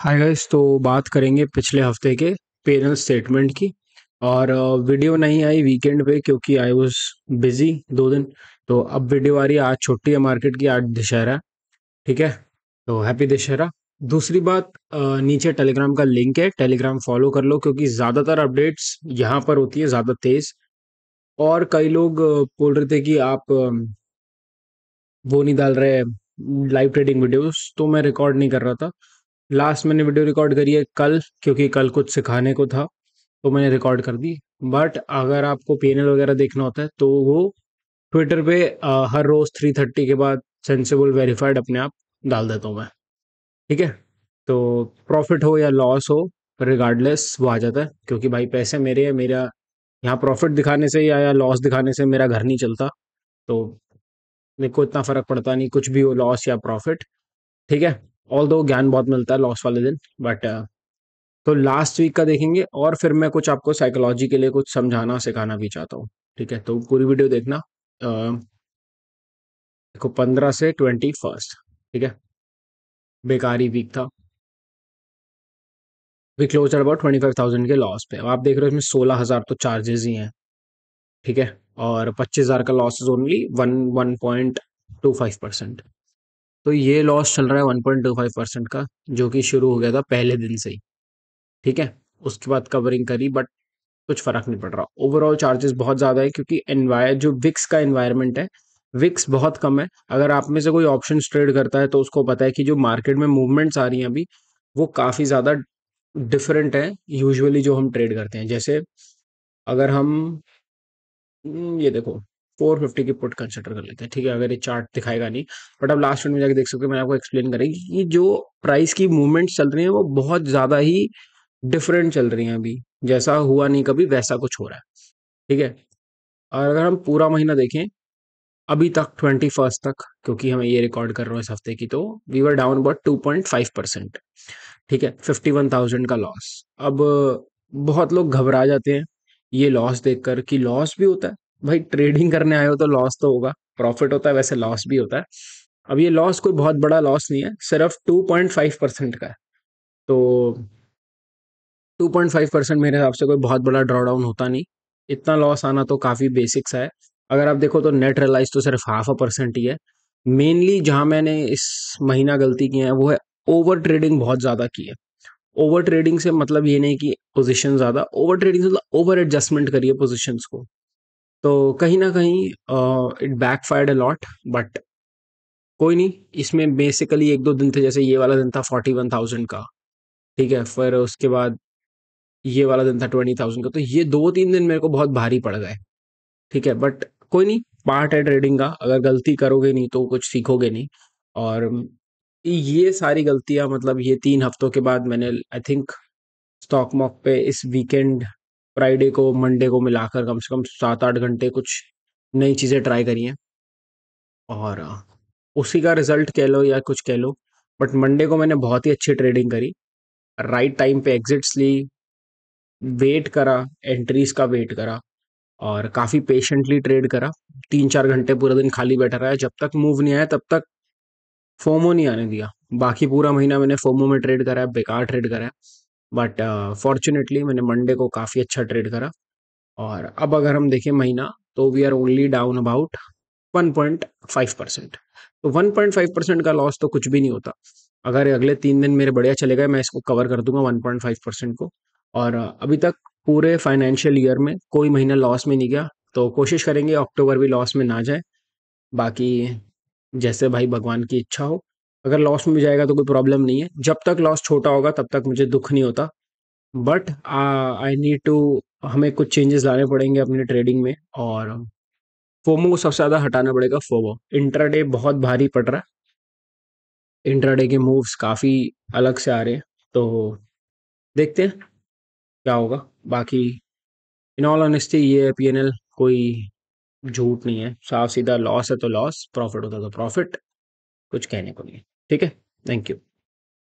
hi guys तो बात करेंगे पिछले हफ्ते के पेरेंट्स स्टेटमेंट की और वीडियो नहीं आई वीकेंड पे क्योंकि आई वाज बिजी दो दिन तो अब वीडियो आ रही है आज छुट्टी है मार्केट की आज दशहरा ठीक है तो हैप्पी दशहरा दूसरी बात नीचे टेलीग्राम का लिंक है टेलीग्राम फॉलो कर लो क्योंकि ज़्यादातर अपडेट्स यहाँ पर होती है ज़्यादा तेज़ और कई लोग बोल रहे थे कि आप वो नहीं डाल रहे लाइव ट्रेडिंग वीडियोस तो मैं रिकॉर्ड नहीं कर रहा था लास्ट मैंने वीडियो रिकॉर्ड करी है कल क्योंकि कल कुछ सिखाने को था तो मैंने रिकॉर्ड कर दी बट अगर आपको पी वगैरह देखना होता है तो वो ट्विटर पे आ, हर रोज़ थ्री थर्टी के बाद सेंसेबल वेरीफाइड अपने आप डाल देता हूँ मैं ठीक है तो प्रॉफिट हो या लॉस हो रिगार्डलेस वो आ जाता है क्योंकि भाई पैसे मेरे हैं मेरा यहाँ प्रॉफिट दिखाने से या, या लॉस दिखाने से मेरा घर नहीं चलता तो मेरे को इतना फ़र्क पड़ता नहीं कुछ भी हो लॉस या प्रॉफिट ठीक है ऑल दो ज्ञान बहुत मिलता है लॉस वाले दिन बट uh, तो लास्ट वीक का देखेंगे और फिर मैं कुछ आपको साइकोलॉजी के लिए कुछ समझाना सिखाना भी चाहता हूँ ठीक है तो पूरी वीडियो देखना uh, देखो पंद्रह से ट्वेंटी फर्स्ट ठीक है बेकारी वीक था we close about twenty five thousand के लॉस पे अब आप देख रहे हो इसमें सोलह हज़ार तो चार्जेस ही हैं ठीक है और पच्चीस हज़ार का loss is only one one point two five percent तो ये लॉस चल रहा है one point two five percent का जो कि शुरू हो गया था पहले दिन से ही ठीक है उसके बाद कवरिंग करी बट कुछ फर्क नहीं पड़ रहा ओवरऑल चार्जेस बहुत ज़्यादा है क्योंकि एनवायर जो विक्स का एनवायरमेंट है विक्स बहुत कम है अगर आप में से कोई ऑप्शन ट्रेड करता है तो उसको पता है कि जो मार्केट में मूवमेंट्स आ रही हैं अभी वो काफ़ी ज़्यादा डिफरेंट है यूजुअली जो हम ट्रेड करते हैं जैसे अगर हम ये देखो फोर फिफ्टी की पुट कंसिडर कर लेते हैं ठीक है अगर ये चार्ट दिखाएगा नहीं बट आप लास्ट में जाके देख सकते हो मैं आपको एक्सप्लेन करेंगे ये जो प्राइस की मूवमेंट चल रही है वो बहुत ज़्यादा ही डिफरेंट चल रही है अभी जैसा हुआ नहीं कभी वैसा कुछ हो रहा है ठीक है और अगर हम पूरा महीना देखें अभी तक ट्वेंटी फर्स्ट तक क्योंकि हमें ये रिकॉर्ड कर रहे हैं इस हफ्ते की तो we were down about two point five percent ठीक है फिफ्टी वन थाउजेंड का लॉस अब बहुत लोग घबरा जाते हैं ये लॉस देखकर कि लॉस भी होता है भाई ट्रेडिंग करने आए हो तो लॉस तो होगा प्रॉफिट होता है वैसे लॉस भी होता है अब ये लॉस कोई बहुत बड़ा लॉस नहीं है सिर्फ टू पॉइंट फाइव परसेंट का है तो टू पॉइंट फाइव परसेंट मेरे हिसाब से कोई बहुत बड़ा ड्रॉडाउन होता नहीं इतना लॉस आना तो काफ़ी बेसिक्स है अगर आप देखो तो नेट रिलाइज तो सिर्फ हाफ अ परसेंट ही है मेनली जहाँ मैंने इस महीना गलती की है वो है ओवर ट्रेडिंग बहुत ज़्यादा की है ओवर ट्रेडिंग से मतलब ये नहीं कि पोजिशन ज़्यादा ओवर ट्रेडिंग से मतलब ओवर एडजस्टमेंट करिए पोजिशन को तो कहीं ना कहीं it backfired a lot but कोई नहीं इसमें बेसिकली एक दो दिन थे जैसे ये वाला दिन था फोर्टी वन थाउजेंड का ठीक है फिर उसके बाद ये वाला दिन था ट्वेंटी थाउजेंड का तो ये दो तीन दिन मेरे को बहुत भारी पड़ गए ठीक है बट कोई नहीं पार्ट है ट्रेडिंग का अगर गलती करोगे नहीं तो कुछ सीखोगे नहीं और ये सारी गलतियां मतलब ये तीन हफ्तों के बाद मैंने आई थिंक स्टॉक मॉक पे इस वीकेंड फ्राइडे को मंडे को मिलाकर कम से कम सात आठ घंटे कुछ नई चीज़ें ट्राई करी हैं और उसी का रिजल्ट कह लो या कुछ कह लो बट मंडे को मैंने बहुत ही अच्छी ट्रेडिंग करी राइट टाइम पे एग्जिट्स ली वेट करा एंट्रीज का वेट करा और काफ़ी पेशेंटली ट्रेड करा तीन चार घंटे पूरा दिन खाली बैठा रहा है जब तक मूव नहीं आया तब तक फोमो नहीं आने दिया बाकी पूरा महीना मैंने फोमो में ट्रेड करा है बेकार ट्रेड करा है बट फॉर्चुनेटली uh, मैंने मंडे को काफ़ी अच्छा ट्रेड करा और अब अगर हम देखें महीना तो we are only down about 1.5 percent तो 1.5 परसेंट का लॉस तो कुछ भी नहीं होता अगर अगले तीन दिन मेरे बढ़िया चले गए मैं इसको कवर कर दूंगा 1.5 परसेंट को और uh, अभी तक पूरे फाइनेंशियल ईयर में कोई महीना लॉस में नहीं गया तो कोशिश करेंगे अक्टूबर भी लॉस में ना जाए बाकी जैसे भाई भगवान की इच्छा हो अगर लॉस में भी जाएगा तो कोई प्रॉब्लम नहीं है जब तक लॉस छोटा होगा तब तक मुझे दुख नहीं होता बट आई नीड टू हमें कुछ चेंजेस लाने पड़ेंगे अपने ट्रेडिंग में और फोमो को सबसे ज़्यादा हटाना पड़ेगा फोमो इंट्राडे बहुत भारी पड़ रहा है इंट्राडे के मूव्स काफ़ी अलग से आ रहे हैं तो देखते हैं क्या होगा बाकी इन ऑल ऑनेस्टी ये पी एन एल कोई झूठ नहीं है साफ सीधा लॉस है तो लॉस प्रॉफिट होता तो प्रॉफिट कुछ कहने को नहीं ठीक है थैंक यू